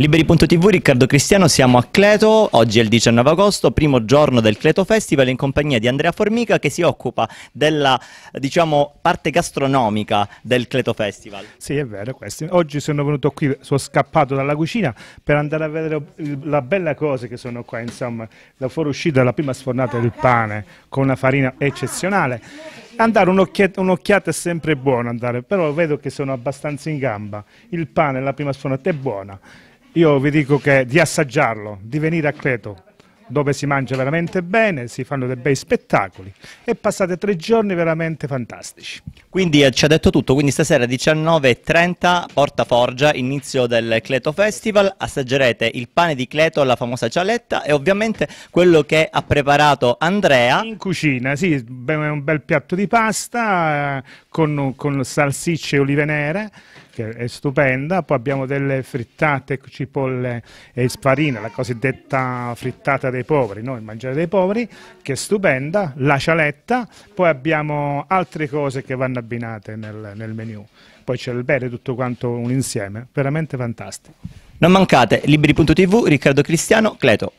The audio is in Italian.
Liberi.tv, Riccardo Cristiano, siamo a Cleto, oggi è il 19 agosto, primo giorno del Cleto Festival in compagnia di Andrea Formica che si occupa della diciamo, parte gastronomica del Cleto Festival. Sì, è vero questo. Oggi sono venuto qui, sono scappato dalla cucina per andare a vedere la bella cosa che sono qua, insomma, la fuoriuscita, la prima sfornata del pane con una farina eccezionale andare un'occhiata, un'occhiata è sempre buona andare, però vedo che sono abbastanza in gamba. Il pane, la prima sfonata è buona. Io vi dico che di assaggiarlo, di venire a Creto dove si mangia veramente bene, si fanno dei bei spettacoli e passate tre giorni veramente fantastici. Quindi eh, ci ha detto tutto, quindi stasera 19.30 Porta Forgia, inizio del Cleto Festival, assaggerete il pane di Cleto, la famosa cialetta e ovviamente quello che ha preparato Andrea. In cucina, sì, un bel piatto di pasta, con, con salsicce e olive nere, che è stupenda. Poi abbiamo delle frittate, cipolle e sparina, la cosiddetta frittata dei poveri, no? il mangiare dei poveri, che è stupenda. La cialetta, poi abbiamo altre cose che vanno abbinate nel, nel menu. Poi c'è il bere, tutto quanto un insieme, veramente fantastico. Non mancate, libri.tv, Riccardo Cristiano, Cleto.